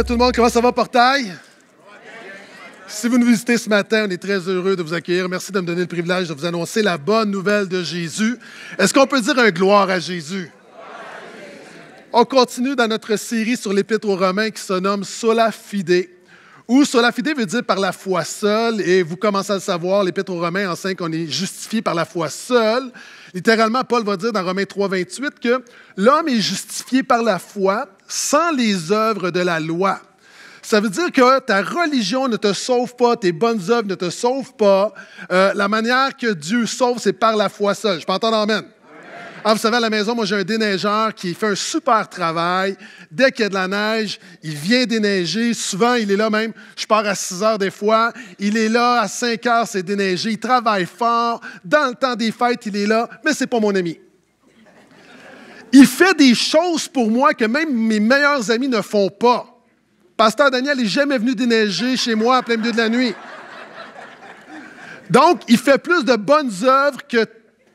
tout le monde. Comment ça va, Portail? Si vous nous visitez ce matin, on est très heureux de vous accueillir. Merci de me donner le privilège de vous annoncer la bonne nouvelle de Jésus. Est-ce qu'on peut dire un gloire à Jésus? On continue dans notre série sur l'Épître aux Romains qui se nomme Sola Fide, ou Sola Fide veut dire par la foi seule, et vous commencez à le savoir, l'Épître aux Romains enseigne qu'on est justifié par la foi seule. Littéralement, Paul va dire dans Romains 3, 28 que l'homme est justifié par la foi sans les œuvres de la loi. Ça veut dire que ta religion ne te sauve pas, tes bonnes œuvres ne te sauvent pas. Euh, la manière que Dieu sauve, c'est par la foi seule. Je peux entendre Amen. Ah, vous savez, à la maison, moi, j'ai un déneigeur qui fait un super travail. Dès qu'il y a de la neige, il vient déneiger. Souvent, il est là même. Je pars à 6 heures des fois. Il est là à 5 heures, c'est déneigé. Il travaille fort. Dans le temps des fêtes, il est là. Mais c'est pas mon ami. Il fait des choses pour moi que même mes meilleurs amis ne font pas. Pasteur Daniel n'est jamais venu déneiger chez moi à plein milieu de la nuit. Donc, il fait plus de bonnes œuvres que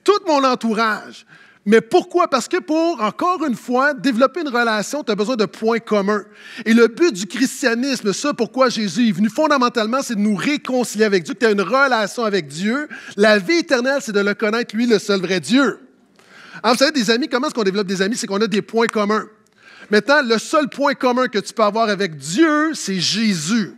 tout mon entourage. Mais pourquoi? Parce que pour, encore une fois, développer une relation, tu as besoin de points communs. Et le but du christianisme, ça pourquoi Jésus est venu fondamentalement, c'est de nous réconcilier avec Dieu, que tu as une relation avec Dieu. La vie éternelle, c'est de le connaître, lui, le seul vrai Dieu. Alors, vous savez, des amis, comment est-ce qu'on développe des amis? C'est qu'on a des points communs. Maintenant, le seul point commun que tu peux avoir avec Dieu, c'est Jésus.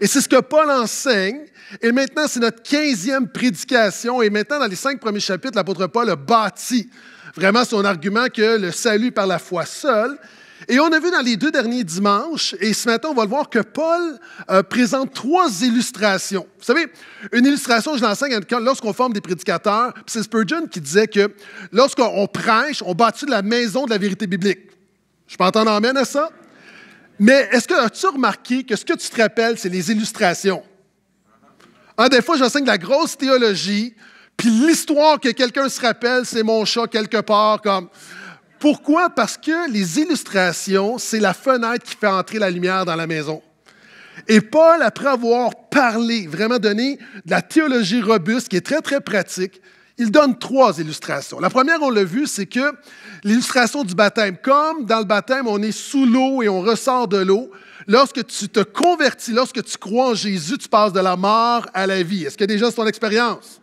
Et c'est ce que Paul enseigne. Et maintenant, c'est notre quinzième prédication. Et maintenant, dans les cinq premiers chapitres, l'apôtre Paul a bâti vraiment son argument que le salut par la foi seule et on a vu dans les deux derniers dimanches, et ce matin, on va le voir, que Paul euh, présente trois illustrations. Vous savez, une illustration, je l'enseigne lorsqu'on forme des prédicateurs, c'est Spurgeon qui disait que lorsqu'on prêche, on bâtit la maison de la vérité biblique. Je peux entendre amène à ça? Mais est-ce que as remarqué que ce que tu te rappelles, c'est les illustrations? Ah, des fois, j'enseigne de la grosse théologie, puis l'histoire que quelqu'un se rappelle, c'est mon chat quelque part, comme pourquoi? Parce que les illustrations, c'est la fenêtre qui fait entrer la lumière dans la maison. Et Paul, après avoir parlé, vraiment donné de la théologie robuste qui est très, très pratique, il donne trois illustrations. La première, on l'a vu, c'est que l'illustration du baptême, comme dans le baptême, on est sous l'eau et on ressort de l'eau, lorsque tu te convertis, lorsque tu crois en Jésus, tu passes de la mort à la vie. Est-ce que déjà c'est ton expérience?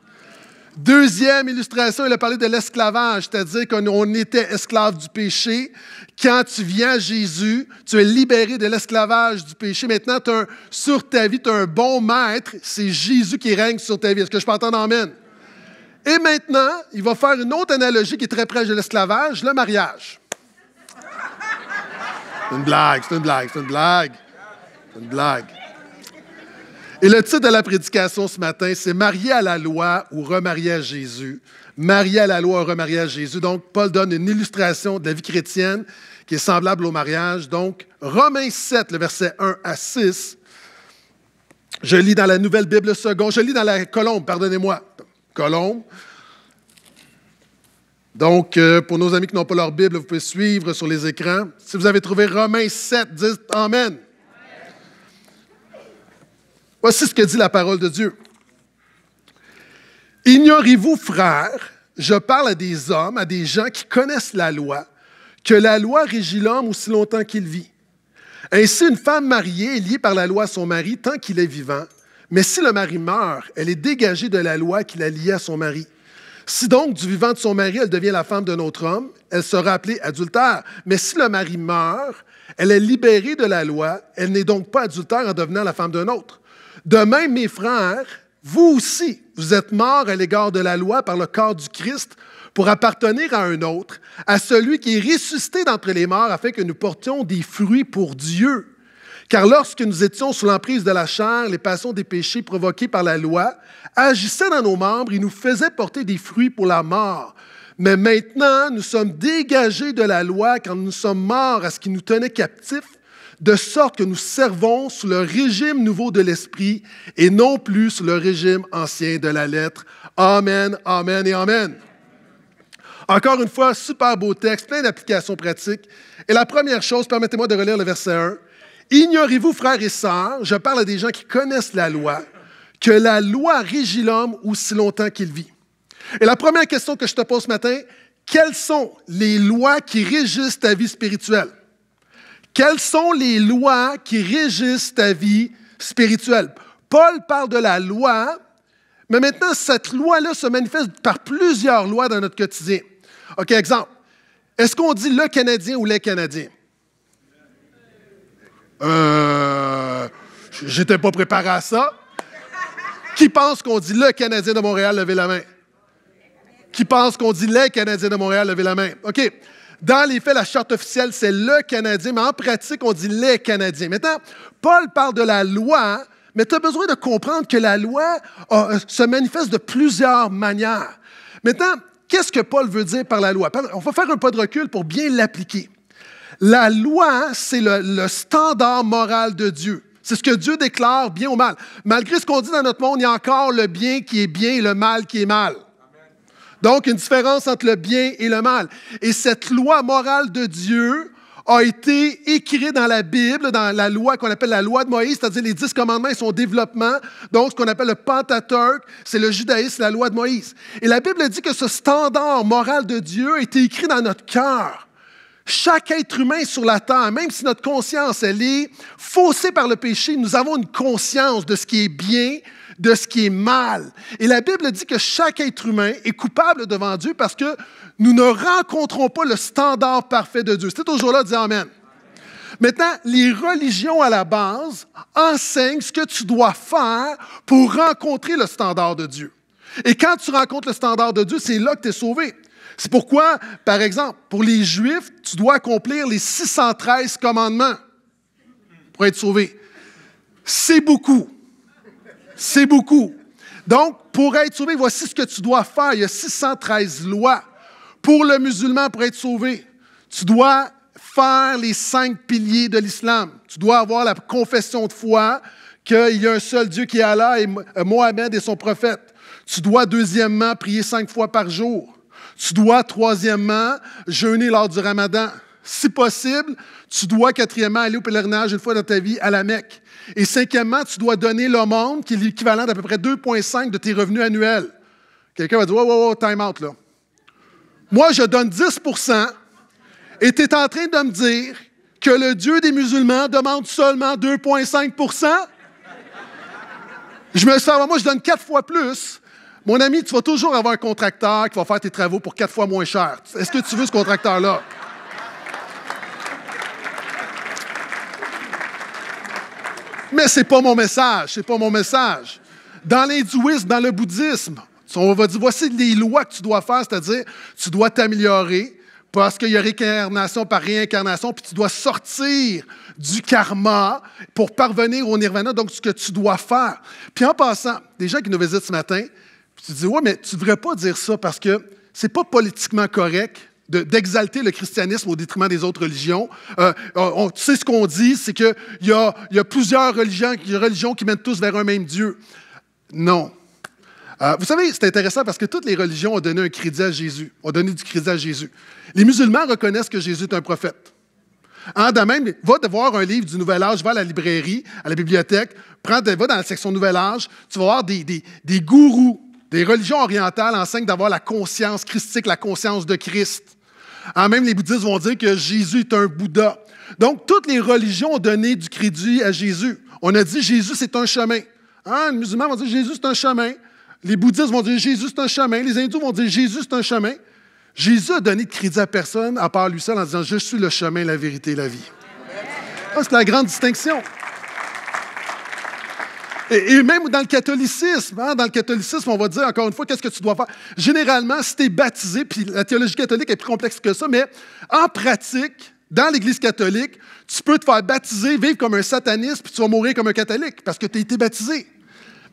Deuxième illustration, il a parlé de l'esclavage, c'est-à-dire qu'on était esclave du péché. Quand tu viens à Jésus, tu es libéré de l'esclavage du péché. Maintenant, sur ta vie, tu as un bon maître. C'est Jésus qui règne sur ta vie. Est-ce que je peux entendre Amen? Et maintenant, il va faire une autre analogie qui est très proche de l'esclavage, le mariage. C'est une blague, c'est une blague, c'est une blague. C'est une blague. Et le titre de la prédication ce matin, c'est Marié à la loi ou remarié à Jésus. Marié à la loi ou remarié à Jésus. Donc, Paul donne une illustration de la vie chrétienne qui est semblable au mariage. Donc, Romains 7, le verset 1 à 6. Je lis dans la Nouvelle Bible seconde. Je lis dans la Colombe, pardonnez-moi. Colombe. Donc, euh, pour nos amis qui n'ont pas leur Bible, vous pouvez suivre sur les écrans. Si vous avez trouvé Romains 7, dites Amen. Voici ce que dit la parole de Dieu. Ignorez-vous, frères, je parle à des hommes, à des gens qui connaissent la loi, que la loi régit l'homme aussi longtemps qu'il vit. Ainsi, une femme mariée est liée par la loi à son mari tant qu'il est vivant, mais si le mari meurt, elle est dégagée de la loi qui la liée à son mari. Si donc du vivant de son mari, elle devient la femme d'un autre homme, elle sera appelée adultère. Mais si le mari meurt, elle est libérée de la loi, elle n'est donc pas adultère en devenant la femme d'un autre. De même, mes frères, vous aussi, vous êtes morts à l'égard de la loi par le corps du Christ pour appartenir à un autre, à celui qui est ressuscité d'entre les morts, afin que nous portions des fruits pour Dieu. Car lorsque nous étions sous l'emprise de la chair, les passions des péchés provoquées par la loi agissaient dans nos membres et nous faisaient porter des fruits pour la mort. Mais maintenant, nous sommes dégagés de la loi quand nous sommes morts à ce qui nous tenait captifs de sorte que nous servons sous le régime nouveau de l'Esprit et non plus sous le régime ancien de la lettre. Amen, Amen et Amen. Encore une fois, super beau texte, plein d'applications pratiques. Et la première chose, permettez-moi de relire le verset 1. Ignorez-vous, frères et sœurs, je parle à des gens qui connaissent la loi, que la loi régit l'homme aussi longtemps qu'il vit. Et la première question que je te pose ce matin, quelles sont les lois qui régissent ta vie spirituelle? Quelles sont les lois qui régissent ta vie spirituelle? Paul parle de la loi, mais maintenant, cette loi-là se manifeste par plusieurs lois dans notre quotidien. OK, exemple. Est-ce qu'on dit le Canadien ou les Canadiens? Euh. J'étais pas préparé à ça. Qui pense qu'on dit le Canadien de Montréal, levez la main? Qui pense qu'on dit les Canadiens de Montréal, levez la main? OK. Dans les faits, la charte officielle, c'est le Canadien, mais en pratique, on dit les Canadiens. Maintenant, Paul parle de la loi, hein, mais tu as besoin de comprendre que la loi euh, se manifeste de plusieurs manières. Maintenant, qu'est-ce que Paul veut dire par la loi? On va faire un pas de recul pour bien l'appliquer. La loi, hein, c'est le standard moral de Dieu. C'est ce que Dieu déclare bien ou mal. Malgré ce qu'on dit dans notre monde, il y a encore le bien qui est bien et le mal qui est mal. Donc, une différence entre le bien et le mal. Et cette loi morale de Dieu a été écrite dans la Bible, dans la loi qu'on appelle la loi de Moïse, c'est-à-dire les dix commandements et son développement. Donc, ce qu'on appelle le Pentateuch, c'est le judaïsme, la loi de Moïse. Et la Bible dit que ce standard moral de Dieu a été écrit dans notre cœur chaque être humain sur la terre, même si notre conscience, elle est faussée par le péché, nous avons une conscience de ce qui est bien, de ce qui est mal. Et la Bible dit que chaque être humain est coupable devant Dieu parce que nous ne rencontrons pas le standard parfait de Dieu. C'est toujours là, dire Amen. Maintenant, les religions à la base enseignent ce que tu dois faire pour rencontrer le standard de Dieu. Et quand tu rencontres le standard de Dieu, c'est là que tu es sauvé. C'est pourquoi, par exemple, pour les Juifs, tu dois accomplir les 613 commandements pour être sauvé. C'est beaucoup. C'est beaucoup. Donc, pour être sauvé, voici ce que tu dois faire. Il y a 613 lois. Pour le musulman, pour être sauvé, tu dois faire les cinq piliers de l'islam. Tu dois avoir la confession de foi qu'il y a un seul Dieu qui est Allah et euh, Mohammed et son prophète. Tu dois, deuxièmement, prier cinq fois par jour. Tu dois, troisièmement, jeûner lors du ramadan. Si possible, tu dois, quatrièmement, aller au pèlerinage une fois dans ta vie à la Mecque. Et cinquièmement, tu dois donner le monde, qui est l'équivalent d'à peu près 2,5 de tes revenus annuels. Quelqu'un va dire, wow, wow, time out, là. Moi, je donne 10 et tu es en train de me dire que le Dieu des musulmans demande seulement 2,5 Je me sens, moi, je donne quatre fois plus. Mon ami, tu vas toujours avoir un contracteur qui va faire tes travaux pour quatre fois moins cher. Est-ce que tu veux ce contracteur-là? Mais ce n'est pas mon message, c'est pas mon message. Dans l'hindouisme, dans le bouddhisme, on va dire, voici les lois que tu dois faire, c'est-à-dire, tu dois t'améliorer parce qu'il y a réincarnation par réincarnation, puis tu dois sortir du karma pour parvenir au nirvana, donc ce que tu dois faire. Puis en passant, des gens qui nous visitent ce matin, tu dis, ouais, mais tu ne devrais pas dire ça parce que ce n'est pas politiquement correct d'exalter le christianisme au détriment des autres religions. Euh, on, tu sais ce qu'on dit, c'est qu'il y a, y a, plusieurs religions, qui mènent tous vers un même Dieu. Non. Euh, vous savez, c'est intéressant parce que toutes les religions ont donné un crédit à Jésus, ont donné du crédit à Jésus. Les musulmans reconnaissent que Jésus est un prophète. En hein, de même, va voir un livre du Nouvel Âge, va à la librairie, à la bibliothèque, va dans la section Nouvel Âge, tu vas voir des, des gourous des religions orientales enseignent d'avoir la conscience christique, la conscience de Christ. Ah, même les bouddhistes vont dire que Jésus est un Bouddha. Donc, toutes les religions ont donné du crédit à Jésus. On a dit Jésus, c'est un chemin. Hein, les musulmans vont dire Jésus, c'est un chemin. Les bouddhistes vont dire Jésus, c'est un chemin. Les hindous vont dire Jésus, c'est un chemin. Jésus a donné de crédit à personne à part lui seul en disant Je suis le chemin, la vérité et la vie. C'est la grande distinction. Et, même dans le catholicisme, hein, dans le catholicisme, on va dire encore une fois, qu'est-ce que tu dois faire? Généralement, si tu es baptisé, puis la théologie catholique est plus complexe que ça, mais en pratique, dans l'Église catholique, tu peux te faire baptiser, vivre comme un sataniste, puis tu vas mourir comme un catholique parce que tu as été baptisé.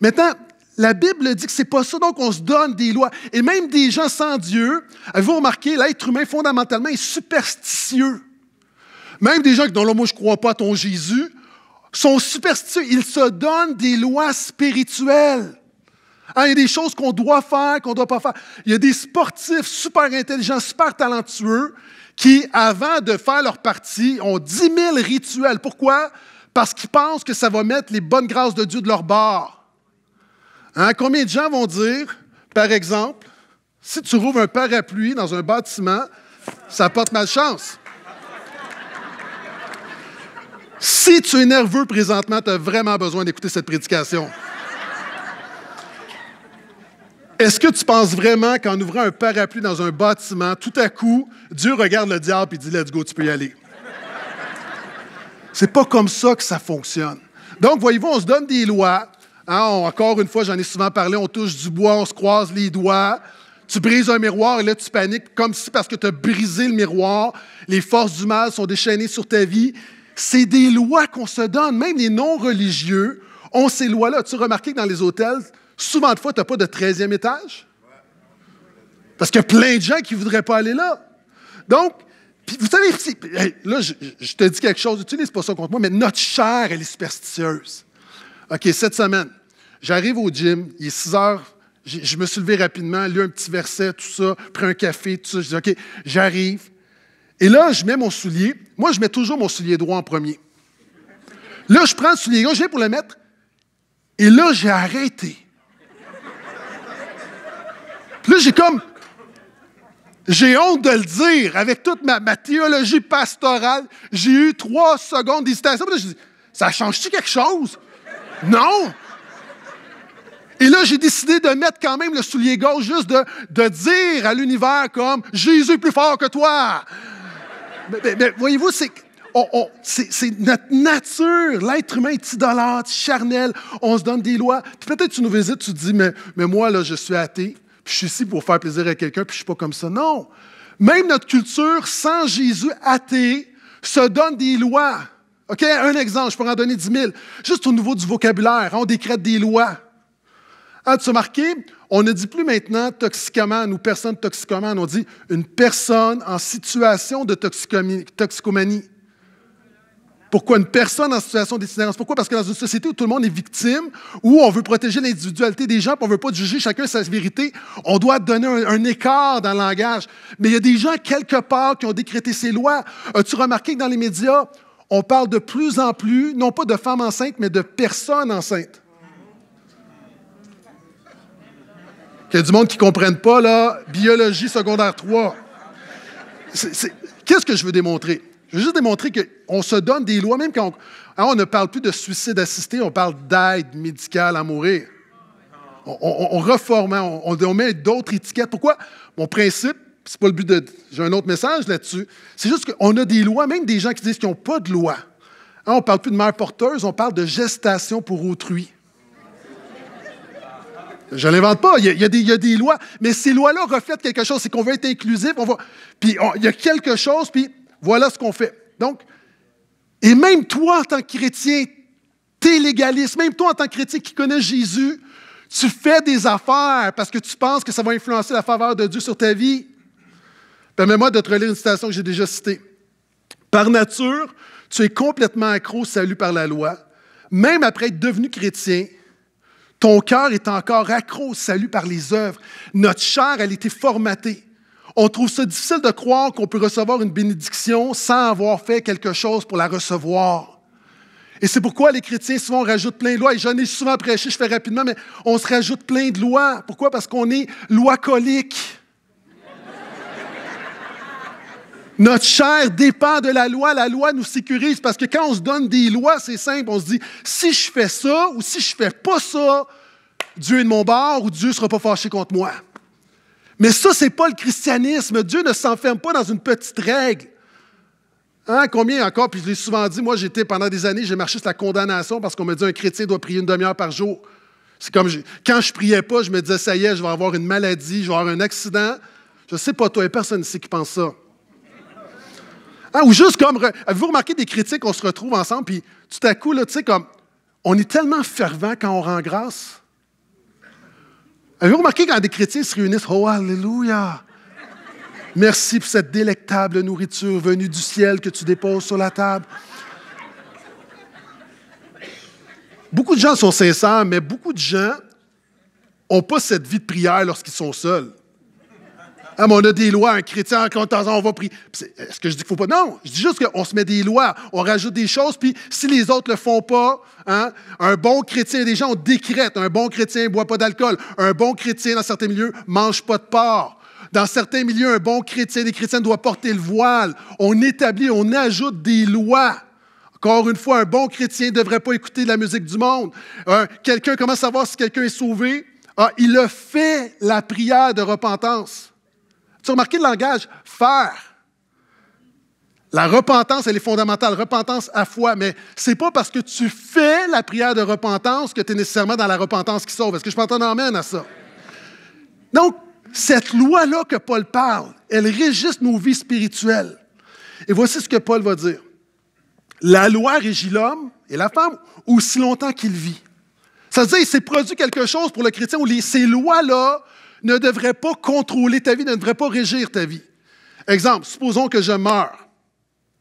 Maintenant, la Bible dit que c'est pas ça, donc on se donne des lois. Et même des gens sans Dieu, avez-vous remarqué, l'être humain fondamentalement est superstitieux. Même des gens dont là, moi je crois pas à ton Jésus, sont superstitieux. Ils se donnent des lois spirituelles. Hein, il y a des choses qu'on doit faire, qu'on ne doit pas faire. Il y a des sportifs super intelligents, super talentueux, qui, avant de faire leur partie, ont 10 000 rituels. Pourquoi? Parce qu'ils pensent que ça va mettre les bonnes grâces de Dieu de leur bord. Hein, combien de gens vont dire, par exemple, si tu rouvres un parapluie dans un bâtiment, ça porte malchance. Si tu es nerveux présentement, tu as vraiment besoin d'écouter cette prédication. Est-ce que tu penses vraiment qu'en ouvrant un parapluie dans un bâtiment, tout à coup, Dieu regarde le diable et dit Let's go, tu peux y aller? C'est pas comme ça que ça fonctionne. Donc, voyez-vous, on se donne des lois. Hein, encore une fois, j'en ai souvent parlé, on touche du bois, on se croise les doigts. Tu brises un miroir et là, tu paniques comme si parce que tu as brisé le miroir, les forces du mal sont déchaînées sur ta vie c'est des lois qu'on se donne. Même les non-religieux ont ces lois-là. As-tu remarqué que dans les hôtels, souvent de fois, tu n'as pas de 13e étage? Parce qu'il y a plein de gens qui ne voudraient pas aller là. Donc, vous savez, là, je, te dis quelque chose, n'utilise pas ça contre moi, mais notre chair, elle est superstitieuse. OK, cette semaine, j'arrive au gym, il est 6 heures, je, me suis levé rapidement, lu un petit verset, tout ça, pris un café, tout ça. Je dis, OK, j'arrive, et là, je mets mon soulier. Moi, je mets toujours mon soulier droit en premier. Là, je prends le soulier gauche, viens pour le mettre. Et là, j'ai arrêté. Puis là, j'ai comme. J'ai honte de le dire avec toute ma, théologie pastorale. J'ai eu trois secondes d'hésitation. là, je Ça change-tu quelque chose Non et là, j'ai décidé de mettre quand même le soulier gauche, juste de dire à l'univers comme Jésus est plus fort que toi. Mais, voyez-vous, c'est c'est notre nature. L'être humain est idolâtre, charnel. On se donne des lois. peut-être tu nous visites, tu te dis, mais, mais moi, là, je suis athée, puis je suis ici pour faire plaisir à quelqu'un, puis je suis pas comme ça. Non. Même notre culture, sans Jésus athée, se donne des lois. OK? Un exemple, je pourrais en donner dix mille. Juste au niveau du vocabulaire, on décrète des lois. As-tu hein, marqué on ne dit plus maintenant toxicomane ou personne toxicomane, on dit une personne en situation de toxicomanie. Pourquoi une personne en situation d'itinérance? Pourquoi? Parce que dans une société où tout le monde est victime, où on veut protéger l'individualité des gens, on ne veut pas juger chacun sa vérité, on doit donner un, écart dans le langage. Mais il y a des gens quelque part qui ont décrété ces lois. As-tu remarqué que dans les médias, on parle de plus en plus, non pas de femmes enceintes, mais de personnes enceintes? Il y a du monde qui ne comprenne pas, là, biologie secondaire 3. Qu'est-ce que je veux démontrer? Je veux juste démontrer qu'on se donne des lois, même quand hein, on, ne parle plus de suicide assisté, on parle d'aide médicale à mourir. On, on, on reforme, hein, on, met d'autres étiquettes. Pourquoi? Mon principe, c'est pas le but de. J'ai un autre message là-dessus. C'est juste qu'on a des lois, même des gens qui disent qu'ils n'ont pas de loi. Hein, on ne parle plus de mère porteuse, on parle de gestation pour autrui. Je l'invente pas. Il y, a, des, lois. Mais ces lois-là reflètent quelque chose. C'est qu'on veut être inclusif. puis il y a quelque chose, puis voilà ce qu'on fait. Donc, et même toi, en tant que chrétien, t'es légaliste. Même toi, en tant que chrétien qui connais Jésus, tu fais des affaires parce que tu penses que ça va influencer la faveur de Dieu sur ta vie. Permets-moi de te relire une citation que j'ai déjà citée. Par nature, tu es complètement accro au salut par la loi. Même après être devenu chrétien, ton cœur est encore accro au salut par les œuvres. Notre chair, elle était formatée. On trouve ça difficile de croire qu'on peut recevoir une bénédiction sans avoir fait quelque chose pour la recevoir. Et c'est pourquoi les chrétiens souvent rajoutent plein de lois. Et j'en ai souvent prêché, je fais rapidement, mais on se rajoute plein de lois. Pourquoi? Parce qu'on est loi colique. Notre chair dépend de la loi. La loi nous sécurise parce que quand on se donne des lois, c'est simple. On se dit, si je fais ça ou si je fais pas ça, Dieu est de mon bord ou Dieu ne sera pas fâché contre moi. Mais ça, ce n'est pas le christianisme. Dieu ne s'enferme pas dans une petite règle. Hein, combien encore, puis je l'ai souvent dit, moi j'étais pendant des années, j'ai marché sur la condamnation parce qu'on me dit un chrétien doit prier une demi-heure par jour. C'est comme quand je priais pas, je me disais ça y est, je vais avoir une maladie, je vais avoir un accident. Je sais pas toi, personne ici qui pense ça ou juste comme, avez-vous remarqué des critiques, on se retrouve ensemble, puis tout à coup, là, tu sais, comme, on est tellement fervent quand on rend grâce. Avez-vous remarqué quand des chrétiens se réunissent, oh, Alléluia! Merci pour cette délectable nourriture venue du ciel que tu déposes sur la table. Beaucoup de gens sont sincères, mais beaucoup de gens n'ont pas cette vie de prière lorsqu'ils sont seuls on a des lois, un chrétien, quand de temps en temps, on va prier. Est-ce que je dis qu'il ne faut pas? Non, je dis juste qu'on se met des lois, on rajoute des choses, puis si les autres ne le font pas, hein, un bon chrétien, les gens, on décrète. Un bon chrétien ne boit pas d'alcool. Un bon chrétien, dans certains milieux, mange pas de porc. Dans certains milieux, un bon chrétien, les chrétiens doit porter le voile. On établit, on ajoute des lois. Encore une fois, un bon chrétien ne devrait pas écouter de la musique du monde. Euh, quelqu'un, comment savoir si quelqu'un est sauvé? Ah, il a fait la prière de repentance. Tu remarqué le langage faire. La repentance, elle est fondamentale. Repentance à foi. Mais ce n'est pas parce que tu fais la prière de repentance que tu es nécessairement dans la repentance qui sauve. Est-ce que je peux entendre à ça? Donc, cette loi-là que Paul parle, elle régit nos vies spirituelles. Et voici ce que Paul va dire. La loi régit l'homme et la femme aussi longtemps qu'il vit. Ça veut dire qu'il s'est produit quelque chose pour le chrétien où ces lois-là ne devrait pas contrôler ta vie, ne devrait pas régir ta vie. Exemple, supposons que je meurs.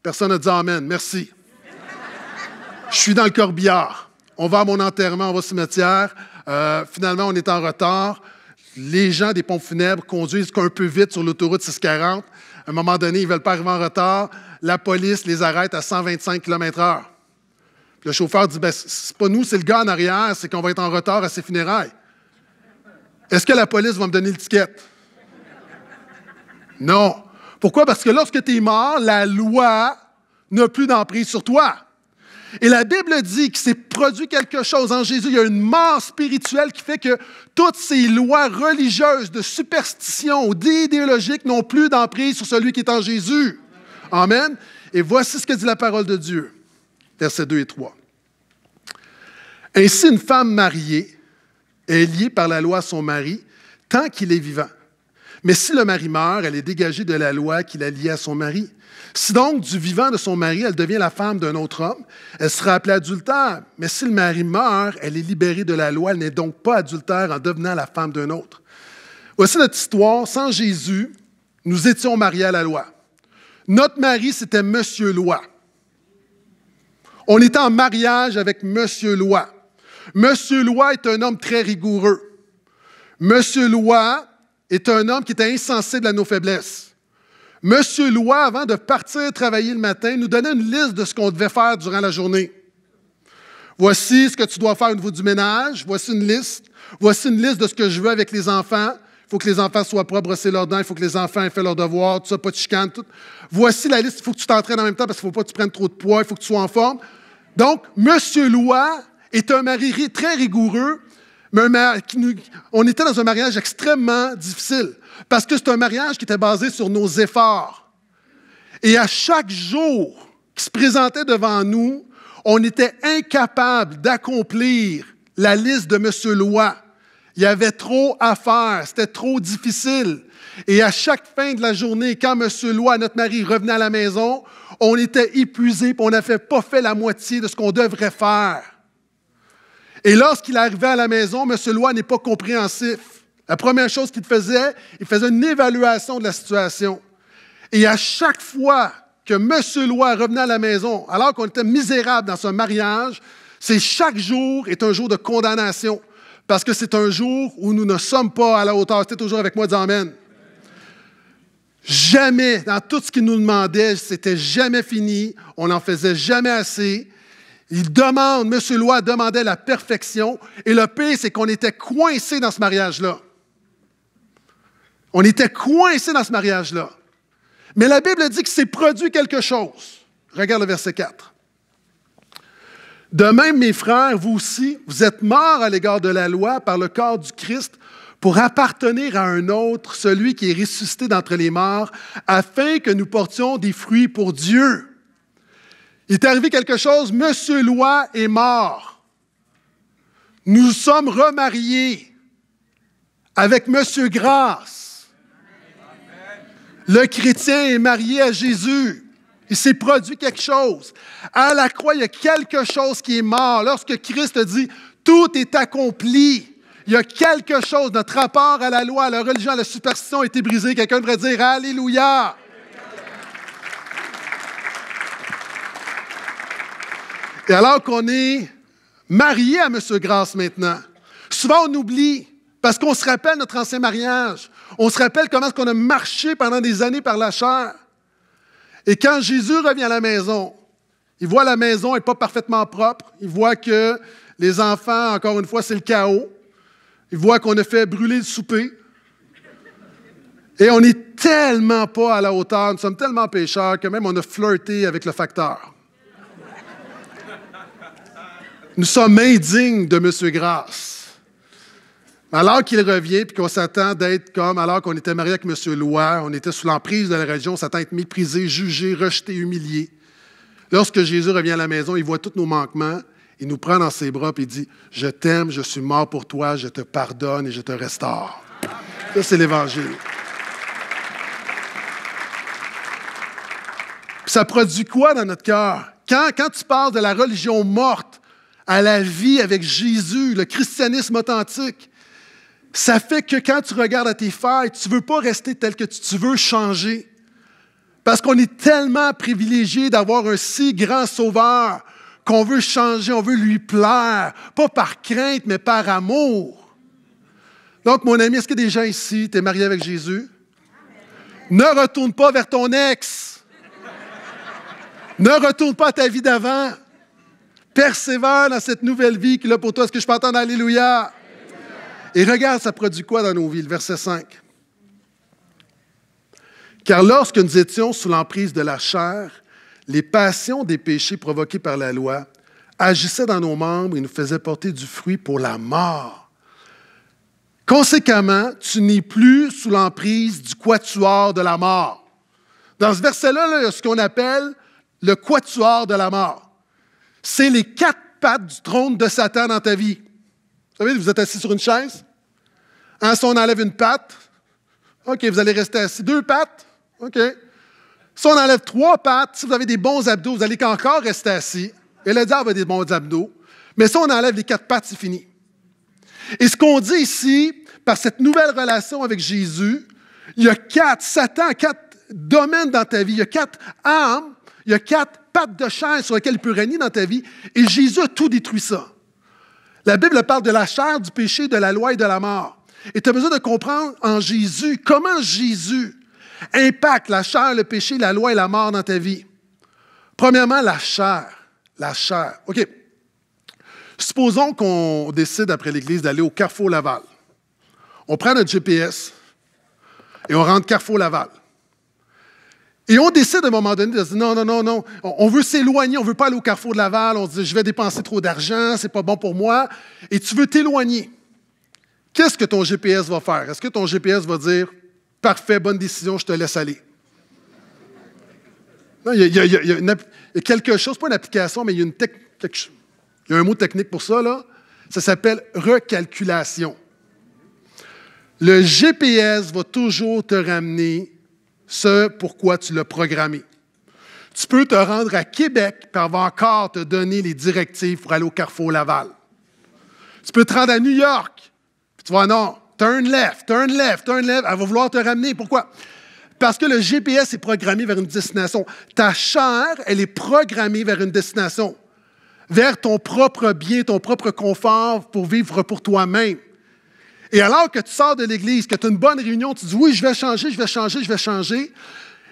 Personne ne dit Amen, merci. Je suis dans le corbillard. On va à mon enterrement, on va au cimetière. Euh, finalement, on est en retard. Les gens des pompes funèbres conduisent un peu vite sur l'autoroute 640. À un moment donné, ils ne veulent pas arriver en retard. La police les arrête à 125 km/h. Le chauffeur dit ben, c'est pas nous, c'est le gars en arrière, c'est qu'on va être en retard à ses funérailles. Est-ce que la police va me donner l'étiquette? Non. Pourquoi? Parce que lorsque tu es mort, la loi n'a plus d'emprise sur toi. Et la Bible dit que s'est produit quelque chose en Jésus. Il y a une mort spirituelle qui fait que toutes ces lois religieuses de superstition ou d'idéologie n'ont plus d'emprise sur celui qui est en Jésus. Amen. Et voici ce que dit la parole de Dieu. Versets 2 et 3. Ainsi, une femme mariée elle est liée par la loi à son mari tant qu'il est vivant. Mais si le mari meurt, elle est dégagée de la loi qui la liée à son mari. Si donc du vivant de son mari, elle devient la femme d'un autre homme, elle sera appelée adultère. Mais si le mari meurt, elle est libérée de la loi, elle n'est donc pas adultère en devenant la femme d'un autre. Voici notre histoire. Sans Jésus, nous étions mariés à la loi. Notre mari, c'était Monsieur Loi. On était en mariage avec Monsieur Loi. Monsieur Lois est un homme très rigoureux. Monsieur Lois est un homme qui était insensible à nos faiblesses. Monsieur Lois, avant de partir travailler le matin, nous donnait une liste de ce qu'on devait faire durant la journée. Voici ce que tu dois faire au niveau du ménage. Voici une liste. Voici une liste de ce que je veux avec les enfants. Il faut que les enfants soient propres, brosser leurs dents. Il faut que les enfants aient fait leurs devoirs. Tout ça, pas de chicane. Tout. Voici la liste. Il faut que tu t'entraînes en même temps parce qu'il ne faut pas que tu prennes trop de poids. Il faut que tu sois en forme. Donc, Monsieur Lois est un mari très rigoureux, mais un on était dans un mariage extrêmement difficile parce que c'est un mariage qui était basé sur nos efforts. Et à chaque jour qui se présentait devant nous, on était incapable d'accomplir la liste de M. Loi. Il y avait trop à faire, c'était trop difficile. Et à chaque fin de la journée, quand M. Loi, notre mari, revenait à la maison, on était épuisé, on n'avait pas fait la moitié de ce qu'on devrait faire. Et lorsqu'il arrivait à la maison, M. Loi n'est pas compréhensif. La première chose qu'il faisait, il faisait une évaluation de la situation. Et à chaque fois que M. Loi revenait à la maison, alors qu'on était misérable dans son mariage, c'est chaque jour est un jour de condamnation. Parce que c'est un jour où nous ne sommes pas à la hauteur. C'était toujours avec moi, dis Amen. Jamais, dans tout ce qu'il nous demandait, c'était jamais fini. On n'en faisait jamais assez. Il demande, M. Loi demandait la perfection. Et le pire, c'est qu'on était coincé dans ce mariage-là. On était coincé dans ce mariage-là. Mais la Bible dit que c'est produit quelque chose. Regarde le verset 4. De même, mes frères, vous aussi, vous êtes morts à l'égard de la loi par le corps du Christ pour appartenir à un autre, celui qui est ressuscité d'entre les morts, afin que nous portions des fruits pour Dieu. Il est arrivé quelque chose, Monsieur Loi est mort. Nous sommes remariés avec Monsieur Grâce. Le chrétien est marié à Jésus. Il s'est produit quelque chose. À la croix, il y a quelque chose qui est mort. Lorsque Christ dit, tout est accompli, il y a quelque chose, notre rapport à la loi, à la religion, à la superstition a été brisé. Quelqu'un devrait dire, Alléluia. Et alors qu'on est marié à M. Grasse maintenant, souvent on oublie parce qu'on se rappelle notre ancien mariage. On se rappelle comment est-ce qu'on a marché pendant des années par la chair. Et quand Jésus revient à la maison, il voit la maison n'est pas parfaitement propre. Il voit que les enfants, encore une fois, c'est le chaos. Il voit qu'on a fait brûler le souper. Et on n'est tellement pas à la hauteur, nous sommes tellement pécheurs que même on a flirté avec le facteur. Nous sommes indignes de M. Grâce. Alors qu'il revient, puis qu'on s'attend d'être comme alors qu'on était marié avec M. Loire, on était sous l'emprise de la religion, on s'attend à être méprisé, jugé, rejeté, humilié. Lorsque Jésus revient à la maison, il voit tous nos manquements, il nous prend dans ses bras et il dit Je t'aime, je suis mort pour toi, je te pardonne et je te restaure. Ça, c'est l'Évangile. Ça produit quoi dans notre cœur? Quand, quand tu parles de la religion morte, à la vie avec Jésus, le christianisme authentique. Ça fait que quand tu regardes à tes failles, tu ne veux pas rester tel que tu, tu veux changer. Parce qu'on est tellement privilégié d'avoir un si grand sauveur qu'on veut changer, on veut lui plaire, pas par crainte, mais par amour. Donc, mon ami, est-ce qu'il y a des gens ici, tu es marié avec Jésus? Ne retourne pas vers ton ex. ne retourne pas à ta vie d'avant. Persévère dans cette nouvelle vie qu'il a pour toi. Est-ce que je peux entendre Alléluia? Et regarde, ça produit quoi dans nos vies, verset 5. Car lorsque nous étions sous l'emprise de la chair, les passions des péchés provoqués par la loi agissaient dans nos membres et nous faisaient porter du fruit pour la mort. Conséquemment, tu n'es plus sous l'emprise du quatuor de la mort. Dans ce verset-là, là, il y a ce qu'on appelle le quatuor de la mort c'est les quatre pattes du trône de Satan dans ta vie. Vous savez, vous êtes assis sur une chaise. Hein, si on enlève une patte, OK, vous allez rester assis. Deux pattes, OK. Si on enlève trois pattes, si vous avez des bons abdos, vous allez encore rester assis. Et le diable a des bons abdos. Mais si on enlève les quatre pattes, c'est fini. Et ce qu'on dit ici, par cette nouvelle relation avec Jésus, il y a quatre, Satan, quatre domaines dans ta vie, il y a quatre âmes il y a quatre pattes de chair sur lesquelles il peut régner dans ta vie. Et Jésus a tout détruit ça. La Bible parle de la chair, du péché, de la loi et de la mort. Et tu as besoin de comprendre en Jésus comment Jésus impacte la chair, le péché, la loi et la mort dans ta vie. Premièrement, la chair. La chair. OK. Supposons qu'on décide, après l'Église, d'aller au Carrefour Laval. On prend notre GPS et on rentre Carrefour Laval. Et on décide à un moment donné de dire non, non, non, non, on veut s'éloigner, on ne veut pas aller au carrefour de Laval, on se dit je vais dépenser trop d'argent, c'est pas bon pour moi, et tu veux t'éloigner. Qu'est-ce que ton GPS va faire? Est-ce que ton GPS va dire parfait, bonne décision, je te laisse aller? il y, a, quelque chose, pas une application, mais il y a une un mot technique pour ça, là. Ça s'appelle recalculation. Le GPS va toujours te ramener ce pourquoi tu l'as programmé. Tu peux te rendre à Québec par avoir encore te donner les directives pour aller au Carrefour Laval. Tu peux te rendre à New York, tu vois, non, turn left, turn left, turn left, elle va vouloir te ramener. Pourquoi? Parce que le GPS est programmé vers une destination. Ta chair, elle est programmée vers une destination, vers ton propre bien, ton propre confort pour vivre pour toi-même. Et alors que tu sors de l'église, que tu as une bonne réunion, tu dis oui, je vais changer, je vais changer, je vais changer.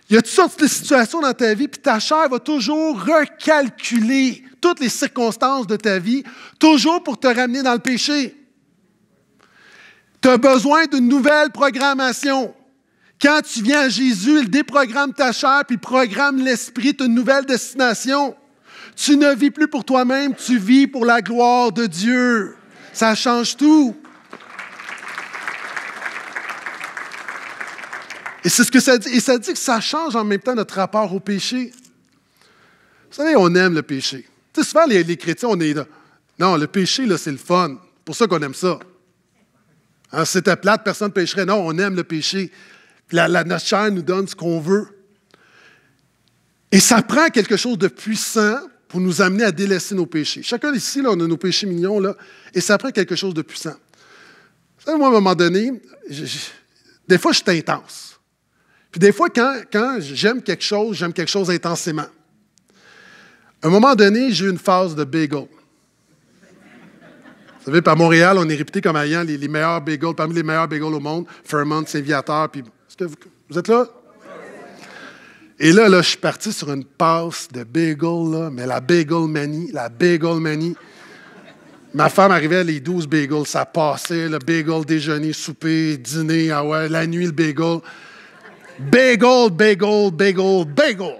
Il y a toutes sortes de situations dans ta vie, puis ta chair va toujours recalculer toutes les circonstances de ta vie, toujours pour te ramener dans le péché. Tu as besoin d'une nouvelle programmation. Quand tu viens à Jésus, il déprogramme ta chair, puis programme l'esprit, tu une nouvelle destination. Tu ne vis plus pour toi-même, tu vis pour la gloire de Dieu. Ça change tout. Et c'est ce que ça dit. Et ça dit que ça change en même temps notre rapport au péché. Vous savez, on aime le péché. Tu sais, souvent, les, chrétiens, on est là. Non, le péché, là, c'est le fun. C'est pour ça qu'on aime ça. Hein, si c'était plate, personne ne pécherait. Non, on aime le péché. La, la, notre chair nous donne ce qu'on veut. Et ça prend quelque chose de puissant pour nous amener à délaisser nos péchés. Chacun ici, là, on a nos péchés mignons, là, et ça prend quelque chose de puissant. Vous savez, moi, à un moment donné, des fois, je suis intense. Puis des fois, quand, j'aime quelque chose, j'aime quelque chose intensément. À un moment donné, j'ai eu une phase de bagel. Vous savez, à Montréal, on est réputé comme ayant les, meilleurs bagels, parmi les meilleurs bagels au monde, Fairmont, Saint-Viateur, puis... Est-ce que vous, êtes là? Et là, là, je suis parti sur une passe de bagel, là, mais la bagel manie, la bagel manie. Ma femme arrivait à les douze bagels, ça passait, le bagel déjeuner, souper, dîner, ah ouais, la nuit, le bagel. Bagel, bagel, bagel, bagel.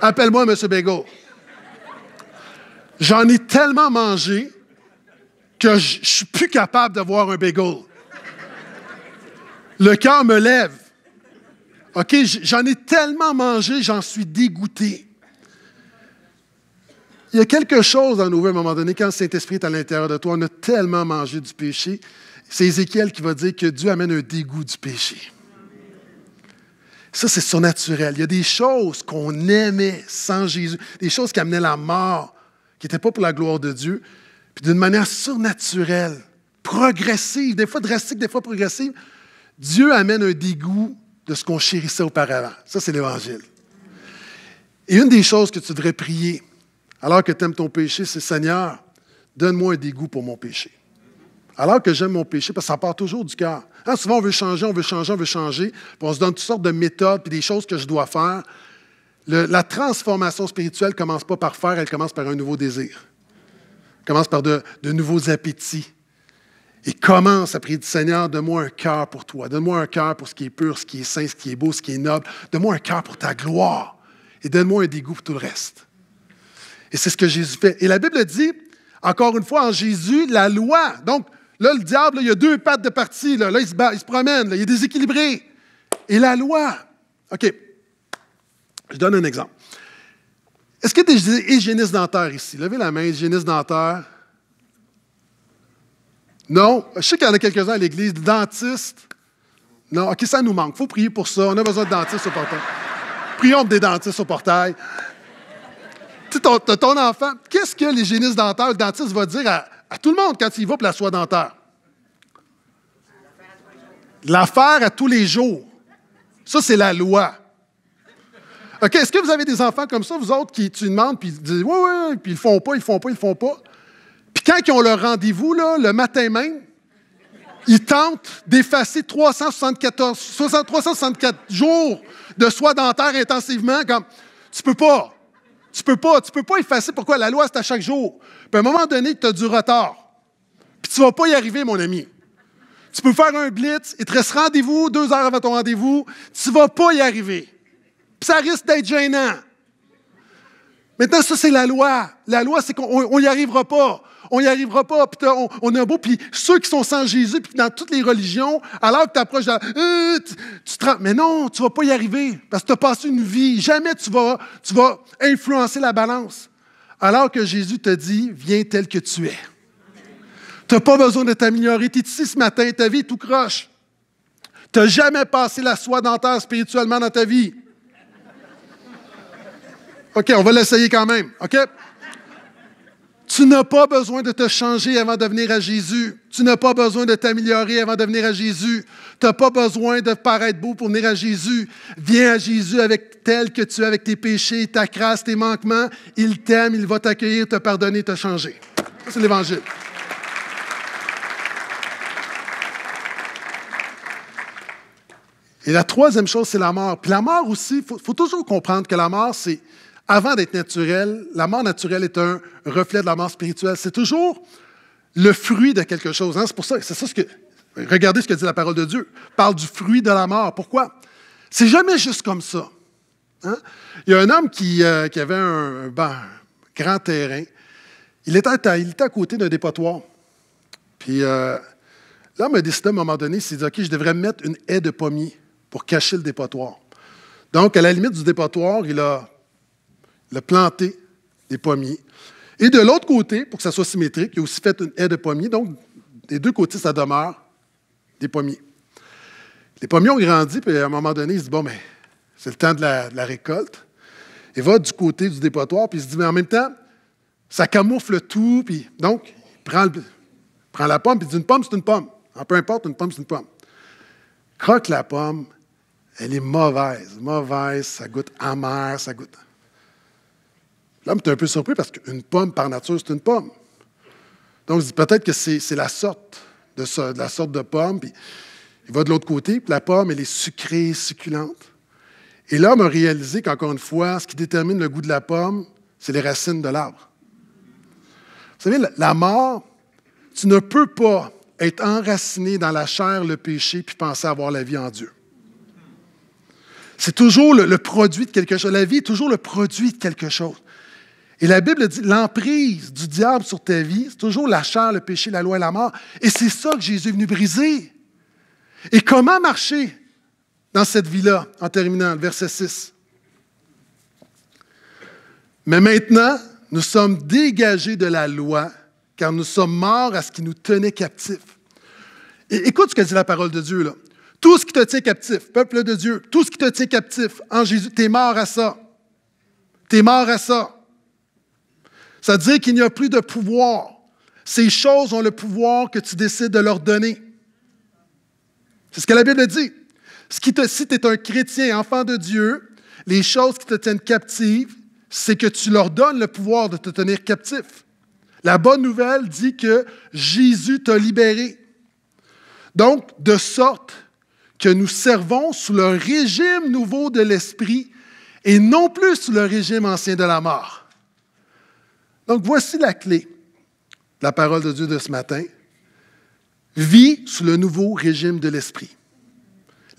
Appelle-moi Monsieur Bagel. J'en ai tellement mangé que je suis plus capable d'avoir un bagel. Le cœur me lève. OK, j'en ai tellement mangé, j'en suis dégoûté. Il y a quelque chose à nous, à un moment donné, quand le Saint-Esprit est à l'intérieur de toi, on a tellement mangé du péché. C'est Ézéchiel qui va dire que Dieu amène un dégoût du péché. Ça, c'est surnaturel. Il y a des choses qu'on aimait sans Jésus, des choses qui amenaient la mort, qui n'étaient pas pour la gloire de Dieu, puis d'une manière surnaturelle, progressive, des fois drastique, des fois progressive, Dieu amène un dégoût de ce qu'on chérissait auparavant. Ça, c'est l'Évangile. Et une des choses que tu devrais prier, alors que tu aimes ton péché, c'est Seigneur, donne-moi un dégoût pour mon péché. Alors que j'aime mon péché, parce que ça part toujours du cœur. Ah souvent, on veut changer, on veut changer, on veut changer, puis on se donne toutes sortes de méthodes, puis des choses que je dois faire. la transformation spirituelle ne commence pas par faire, elle commence par un nouveau désir. Elle commence par de, de nouveaux appétits. Et commence à prier du Seigneur, donne-moi un cœur pour toi. Donne-moi un cœur pour ce qui est pur, ce qui est saint, ce qui est beau, ce qui est noble. Donne-moi un cœur pour ta gloire. Et donne-moi un dégoût pour tout le reste. Et c'est ce que Jésus fait. Et la Bible dit, encore une fois, en Jésus, la loi. Donc, Là, le diable, il y a deux pattes de partie. Là, il, se promène, il est déséquilibré. Et la loi. OK. Je donne un exemple. Est-ce qu'il y a des hygiénistes dentaires ici? Levez la main, hygiéniste dentaire. Non. Je sais qu'il y en a quelques-uns à l'Église. Dentiste? Non. OK, ça nous manque. Il faut prier pour ça. On a besoin de dentistes au portail. Prions pour des dentistes au portail. Tu ton, ton enfant, qu'est-ce que l'hygiéniste dentaire, le dentiste va dire à, tout le monde quand il va pour la soie dentaire. L'affaire à tous les jours. Ça, c'est la loi. OK, est-ce que vous avez des enfants comme ça, vous autres, qui tu demandes, puis ils disent Oui, oui, puis ils font pas, ils font pas, ils font pas. Puis quand ils ont leur rendez-vous, le matin même, ils tentent d'effacer 364 jours de soie dentaire intensivement, comme Tu peux pas. Tu peux pas, tu peux pas effacer. Pourquoi? La loi, c'est à chaque jour. Puis à un moment donné, tu as du retard. Puis tu vas pas y arriver, mon ami. Tu peux faire un blitz, et te reste rendez-vous deux heures avant ton rendez-vous, tu vas pas y arriver. Puis ça risque d'être gênant. Maintenant, ça, c'est la loi. La loi, c'est qu'on n'y arrivera pas. On n'y arrivera pas. Puis on, on, est beau. Puis ceux qui sont sans Jésus, puis dans toutes les religions, alors que euh, tu approches de tu, te Mais non, tu ne vas pas y arriver parce que tu as passé une vie. Jamais tu vas, tu vas influencer la balance. Alors que Jésus te dit Viens tel que tu es. Tu n'as pas besoin de t'améliorer. Tu es ici ce matin, ta vie est tout croche. Tu n'as jamais passé la soie dentaire spirituellement dans ta vie. OK, on va l'essayer quand même. OK? Tu n'as pas besoin de te changer avant de venir à Jésus. Tu n'as pas besoin de t'améliorer avant de venir à Jésus. Tu n'as pas besoin de paraître beau pour venir à Jésus. Viens à Jésus avec tel que tu es, avec tes péchés, ta crasse, tes manquements. Il t'aime, il va t'accueillir, te pardonner, te changer. Ça, c'est l'Évangile. Et la troisième chose, c'est la mort. Puis la mort aussi, il faut toujours comprendre que la mort, c'est avant d'être naturel, la mort naturelle est un reflet de la mort spirituelle. C'est toujours le fruit de quelque chose. Hein. C'est pour ça, c'est que. Regardez ce que dit la parole de Dieu. parle du fruit de la mort. Pourquoi? C'est jamais juste comme ça. Hein. Il y a un homme qui, euh, avait ben, un, grand terrain. Il était à, côté d'un dépotoir. Puis euh, l'homme a décidé à un moment donné, il s'est dit OK, je devrais mettre une haie de pommiers pour cacher le dépotoir. Donc, à la limite du dépotoir, il a le planter des pommiers. Et de l'autre côté, pour que ça soit symétrique, il a aussi fait une haie de pommiers. Donc, des deux côtés, ça demeure des pommiers. Les pommiers ont grandi, puis à un moment donné, il se dit Bon, mais c'est le temps de la, récolte. Il va du côté du dépotoir, puis il se dit Mais en même temps, ça camoufle tout. Puis, donc, il prend, la pomme, puis il dit Une pomme, c'est une pomme. Hein, peu importe, une pomme, c'est une pomme. Croque la pomme, elle est mauvaise, mauvaise, ça goûte amère, ça goûte. L'homme est un peu surpris parce qu'une pomme, par nature, c'est une pomme. Donc, il dit peut-être que c'est la sorte de, la sorte de pomme. il va de l'autre côté, la pomme, elle est sucrée, succulente. Et l'homme a réalisé qu'encore une fois, ce qui détermine le goût de la pomme, c'est les racines de l'arbre. Vous savez, la mort, tu ne peux pas être enraciné dans la chair, le péché, puis penser avoir la vie en Dieu. C'est toujours le, produit de quelque chose. La vie est toujours le produit de quelque chose. Et la Bible dit l'emprise du diable sur ta vie, c'est toujours la chair, le péché, la loi et la mort. Et c'est ça que Jésus est venu briser. Et comment marcher dans cette vie-là, en terminant, verset 6. Mais maintenant, nous sommes dégagés de la loi, car nous sommes morts à ce qui nous tenait captifs. Et écoute ce que dit la parole de Dieu, là. Tout ce qui te tient captif, peuple de Dieu, tout ce qui te tient captif en Jésus, t'es mort à ça. T'es mort à ça. Ça à dire qu'il n'y a plus de pouvoir. Ces choses ont le pouvoir que tu décides de leur donner. C'est ce que la Bible dit. Ce qui te, si tu es un chrétien, enfant de Dieu, les choses qui te tiennent captives, c'est que tu leur donnes le pouvoir de te tenir captif. La bonne nouvelle dit que Jésus t'a libéré. Donc, de sorte que nous servons sous le régime nouveau de l'esprit et non plus sous le régime ancien de la mort. Donc voici la clé de la parole de Dieu de ce matin. Vie sous le nouveau régime de l'esprit.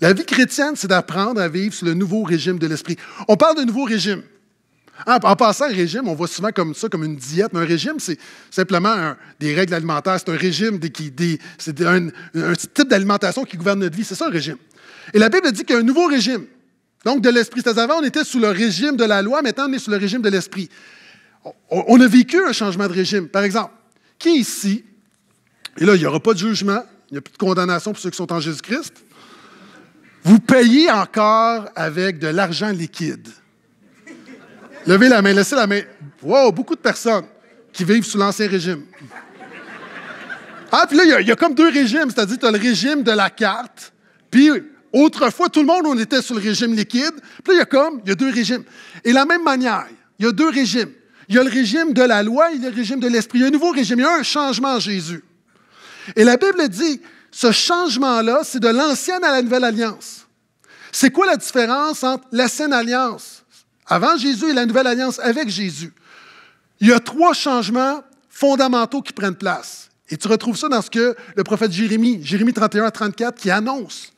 La vie chrétienne, c'est d'apprendre à vivre sous le nouveau régime de l'esprit. On parle de nouveau régime. En, passant régime, on voit souvent comme ça, comme une diète, mais un régime, c'est simplement des règles alimentaires. C'est un régime, c'est un, type d'alimentation qui gouverne notre vie. C'est ça, un régime. Et la Bible dit qu'il y a un nouveau régime. Donc, de l'esprit. C'est-à-dire, avant, on était sous le régime de la loi, maintenant, on est sous le régime de l'esprit on a vécu un changement de régime. Par exemple, qui ici, et là, il n'y aura pas de jugement, il n'y a plus de condamnation pour ceux qui sont en Jésus-Christ, vous payez encore avec de l'argent liquide. Levez la main, laissez la main. Wow, beaucoup de personnes qui vivent sous l'Ancien Régime. Ah, puis là, il y, a, comme deux régimes, c'est-à-dire tu as le régime de la carte, puis autrefois, tout le monde, on était sur le régime liquide, puis là, il y a comme, il y a deux régimes. Et la même manière, il y a deux régimes. Il y a le régime de la loi, il y a le régime de l'esprit. Il y a un nouveau régime, il y a un changement en Jésus. Et la Bible dit, ce changement-là, c'est de l'ancienne à la nouvelle alliance. C'est quoi la différence entre l'ancienne alliance avant Jésus et la nouvelle alliance avec Jésus? Il y a trois changements fondamentaux qui prennent place. Et tu retrouves ça dans ce que le prophète Jérémie, Jérémie 31 à 34, qui annonce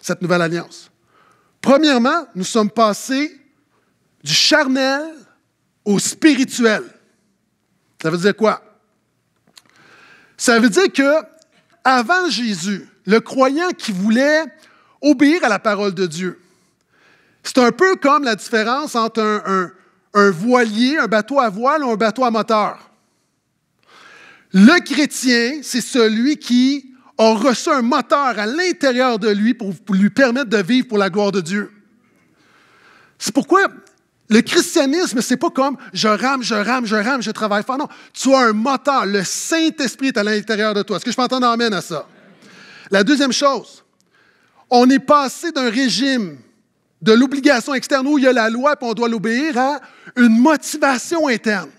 cette nouvelle alliance. Premièrement, nous sommes passés du charnel au spirituel. Ça veut dire quoi? Ça veut dire que avant Jésus, le croyant qui voulait obéir à la parole de Dieu, c'est un peu comme la différence entre un, voilier, un bateau à voile ou un bateau à moteur. Le chrétien, c'est celui qui a reçu un moteur à l'intérieur de lui pour, pour lui permettre de vivre pour la gloire de Dieu. C'est pourquoi le christianisme, c'est pas comme je rame, je rame, je rame, je travaille fort. Non, tu as un moteur. Le Saint-Esprit est à l'intérieur de toi. Est-ce que je peux entendre amène à ça? La deuxième chose, on est passé d'un régime de l'obligation externe où il y a la loi et on doit l'obéir à une motivation interne.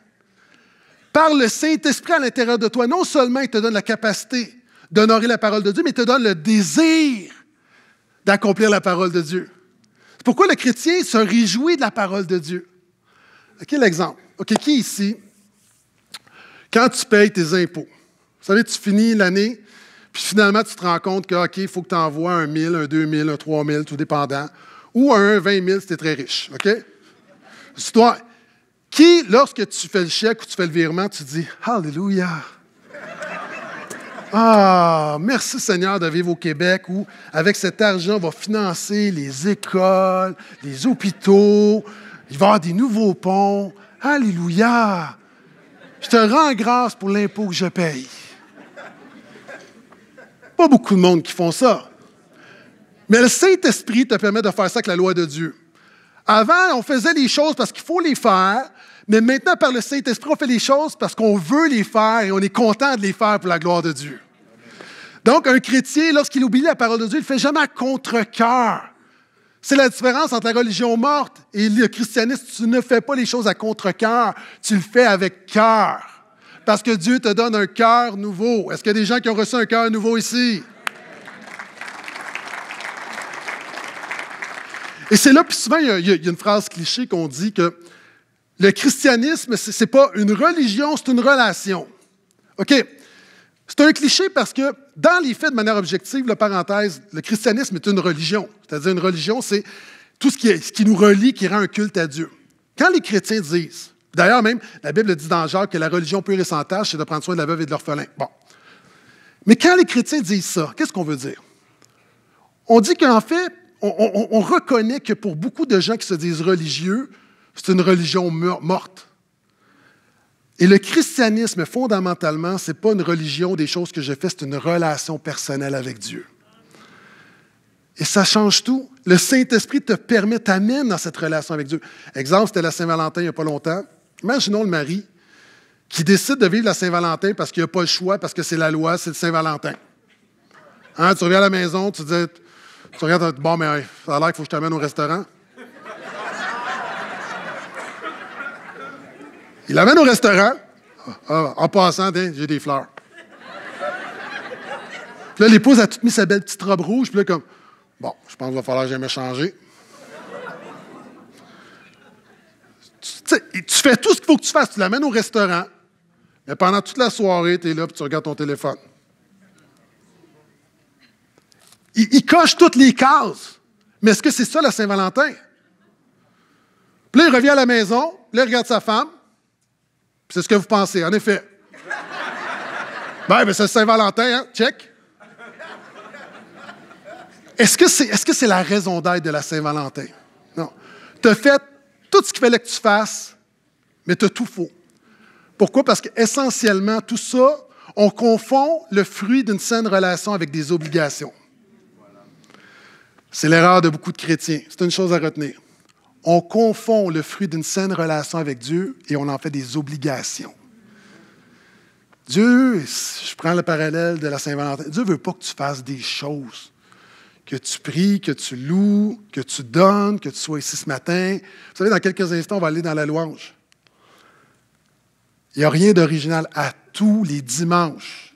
Par le Saint-Esprit à l'intérieur de toi, non seulement il te donne la capacité d'honorer la parole de Dieu, mais il te donne le désir d'accomplir la parole de Dieu. Pourquoi le chrétien se réjouit de la parole de Dieu? Quel l'exemple. exemple? OK, qui ici, quand tu payes tes impôts, vous savez, tu finis l'année, puis finalement, tu te rends compte que, OK, il faut que tu envoies un 1000, un 2000, un 3000, tout dépendant, ou un 20 mille si tu es très riche, OK? toi. Qui, lorsque tu fais le chèque ou tu fais le virement, tu dis Alléluia, ah, merci Seigneur de vivre au Québec où, avec cet argent, on va financer les écoles, les hôpitaux, il va y avoir des nouveaux ponts. Alléluia! Je te rends grâce pour l'impôt que je paye. Pas beaucoup de monde qui font ça. Mais le Saint-Esprit te permet de faire ça avec la loi de Dieu. Avant, on faisait les choses parce qu'il faut les faire, mais maintenant, par le Saint-Esprit, on fait les choses parce qu'on veut les faire et on est content de les faire pour la gloire de Dieu. Donc, un chrétien, lorsqu'il oublie la parole de Dieu, il ne fait jamais à contre-cœur. C'est la différence entre la religion morte et le christianisme. Tu ne fais pas les choses à contre-cœur, tu le fais avec cœur. Parce que Dieu te donne un cœur nouveau. Est-ce qu'il y a des gens qui ont reçu un cœur nouveau ici? Et c'est là, puis souvent, il y, a, une phrase cliché qu'on dit que le christianisme, ce n'est pas une religion, c'est une relation. OK? C'est un cliché parce que dans les faits, de manière objective, la parenthèse, le christianisme est une religion. C'est-à-dire, une religion, c'est tout ce qui, est, ce qui nous relie, qui rend un culte à Dieu. Quand les chrétiens disent, d'ailleurs même, la Bible dit dans Jacques que la religion pure et sans tâche, c'est de prendre soin de la veuve et de l'orphelin. Bon. Mais quand les chrétiens disent ça, qu'est-ce qu'on veut dire? On dit qu'en fait, on, on reconnaît que pour beaucoup de gens qui se disent religieux, c'est une religion morte. Et le christianisme, fondamentalement, ce n'est pas une religion des choses que je fais, c'est une relation personnelle avec Dieu. Et ça change tout. Le Saint-Esprit te permet, t'amène dans cette relation avec Dieu. Exemple, c'était la Saint-Valentin il n'y a pas longtemps. Imaginons le mari qui décide de vivre la Saint-Valentin parce qu'il a pas le choix, parce que c'est la loi, c'est le Saint-Valentin. Hein, tu reviens à la maison, tu dis, tu regardes, bon, mais ça a l'air qu'il faut que je t'amène au restaurant. Il l'amène au restaurant. Ah, en passant, j'ai des fleurs. Puis là, l'épouse a tout mis sa belle petite robe rouge. Puis là, comme, bon, je pense qu'il va falloir jamais changer. tu, fais tout ce qu'il faut que tu fasses. Tu l'amènes au restaurant. Mais pendant toute la soirée, tu es là, puis tu regardes ton téléphone. Il, coche toutes les cases. Mais est-ce que c'est ça, la Saint-Valentin? Puis là, il revient à la maison, là, il regarde sa femme, c'est ce que vous pensez, en effet. ben, mais ben, c'est Saint-Valentin, hein? Check. Est-ce que c'est la raison d'être de la Saint-Valentin? Non. Tu as fait tout ce qu'il fallait que tu fasses, mais tu as tout faux. Pourquoi? Parce qu'essentiellement, tout ça, on confond le fruit d'une saine relation avec des obligations. C'est l'erreur de beaucoup de chrétiens. C'est une chose à retenir on confond le fruit d'une saine relation avec Dieu et on en fait des obligations. Dieu, je prends le parallèle de la Saint-Valentin, Dieu ne veut pas que tu fasses des choses, que tu pries, que tu loues, que tu donnes, que tu sois ici ce matin. Vous savez, dans quelques instants, on va aller dans la louange. Il n'y a rien d'original à tous les dimanches.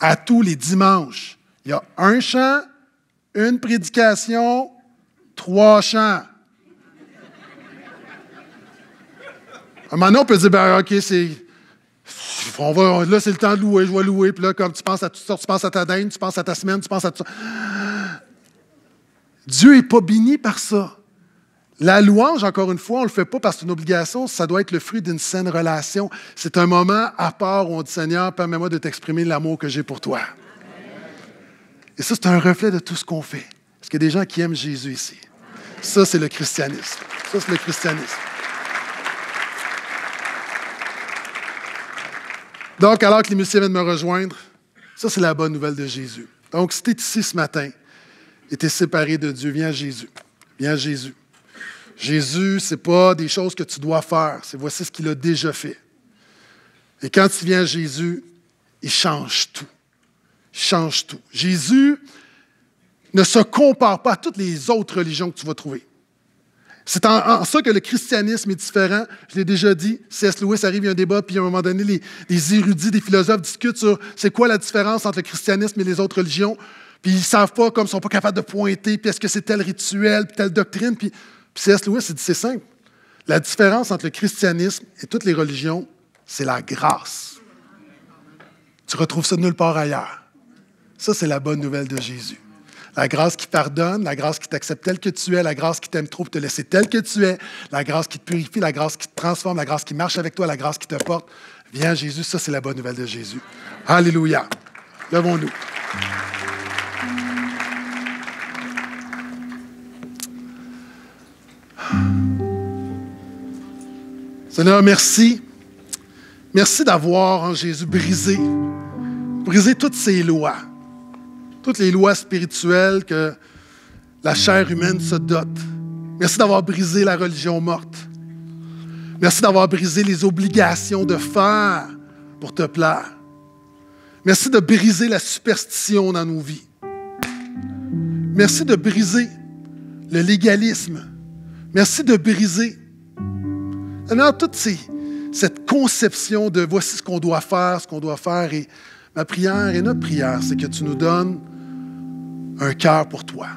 À tous les dimanches. Il y a un chant, une prédication, trois chants. un moment donné, on peut dire, ben, OK, c'est. On va, là, c'est le temps de louer, je vais louer. Puis là, comme tu penses à tout ça, tu penses à ta dinde, tu penses à ta semaine, tu penses à tout ça. Dieu n'est pas béni par ça. La louange, encore une fois, on ne le fait pas parce que c'est une obligation, ça doit être le fruit d'une saine relation. C'est un moment à part où on dit Seigneur, permets-moi de t'exprimer l'amour que j'ai pour toi. Et ça, c'est un reflet de tout ce qu'on fait. Parce qu'il y a des gens qui aiment Jésus ici? Ça, c'est le christianisme. Ça, c'est le christianisme. Donc, alors que les musiciens viennent me rejoindre, ça, c'est la bonne nouvelle de Jésus. Donc, si tu es ici ce matin et tu es séparé de Dieu, viens Jésus. Viens Jésus. Jésus, ce n'est pas des choses que tu dois faire, c'est voici ce qu'il a déjà fait. Et quand tu viens à Jésus, il change tout. Il change tout. Jésus ne se compare pas à toutes les autres religions que tu vas trouver. C'est en, ça que le christianisme est différent. Je l'ai déjà dit, C.S. Lewis arrive, il un débat, puis à un moment donné, les, érudits, les philosophes discutent sur c'est quoi la différence entre le christianisme et les autres religions. Puis ils ne savent pas, comme ils ne sont pas capables de pointer, puis est-ce que c'est tel rituel, telle doctrine. Puis, C.S. Lewis, il dit c'est simple. La différence entre le christianisme et toutes les religions, c'est la grâce. Tu retrouves ça nulle part ailleurs. Ça, c'est la bonne nouvelle de Jésus la grâce qui pardonne, la grâce qui t'accepte tel que tu es, la grâce qui t'aime trop pour te laisser tel que tu es, la grâce qui te purifie, la grâce qui te transforme, la grâce qui marche avec toi, la grâce qui te porte. Viens Jésus, ça c'est la bonne nouvelle de Jésus. Alléluia. Levons-nous. Seigneur, merci. Merci d'avoir en hein, Jésus brisé, brisé toutes ces lois toutes les lois spirituelles que la chair humaine se dote. Merci d'avoir brisé la religion morte. Merci d'avoir brisé les obligations de faire pour te plaire. Merci de briser la superstition dans nos vies. Merci de briser le légalisme. Merci de briser toute cette conception de voici ce qu'on doit faire, ce qu'on doit faire, et la prière et notre prière, c'est que tu nous donnes un cœur pour toi.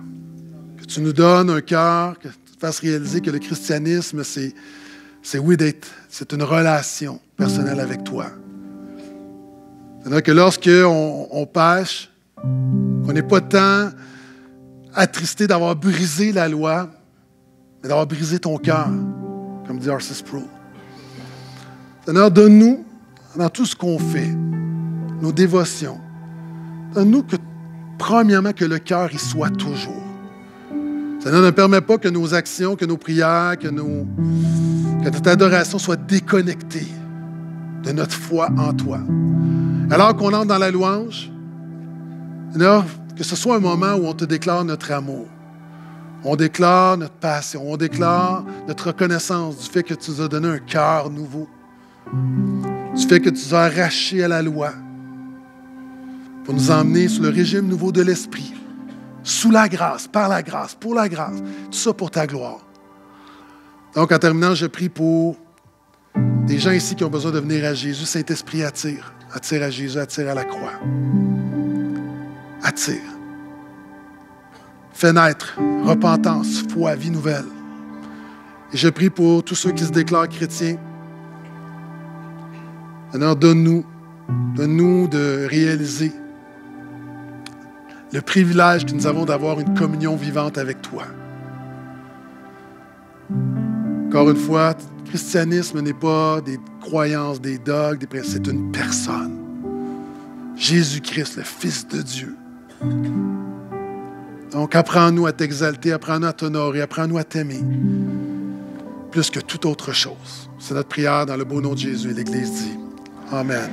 Que tu nous donnes un cœur, que tu te fasses réaliser que le christianisme, c'est, oui d'être, c'est une relation personnelle avec toi. cest à que lorsque on pêche, qu'on n'est pas tant attristé d'avoir brisé la loi, mais d'avoir brisé ton cœur, comme dit R.C. Pro. Seigneur, donne-nous, dans tout ce qu'on fait, nos dévotions. Donne-nous que, premièrement, que le cœur y soit toujours. Ça ne permet pas que nos actions, que nos prières, que, notre adoration soit déconnectée de notre foi en toi. Alors qu'on entre dans la louange, que ce soit un moment où on te déclare notre amour, on déclare notre passion, on déclare notre reconnaissance du fait que tu nous as donné un cœur nouveau, du fait que tu nous as arrachés à la loi, pour nous emmener sous le régime nouveau de l'Esprit, sous la grâce, par la grâce, pour la grâce, tout ça pour ta gloire. Donc, en terminant, je prie pour des gens ici qui ont besoin de venir à Jésus. Saint-Esprit attire, attire à Jésus, attire à la croix. Attire. Fenêtre, naître repentance, foi, vie nouvelle. Et je prie pour tous ceux qui se déclarent chrétiens. Alors, donne-nous, donne-nous de réaliser le privilège que nous avons d'avoir une communion vivante avec toi. Encore une fois, le christianisme n'est pas des croyances, des dogmes, des principes, c'est une personne. Jésus-Christ, le Fils de Dieu. Donc, apprends-nous à t'exalter, apprends-nous à t'honorer, apprends-nous à t'aimer, plus que toute autre chose. C'est notre prière dans le beau nom de Jésus. et L'Église dit Amen.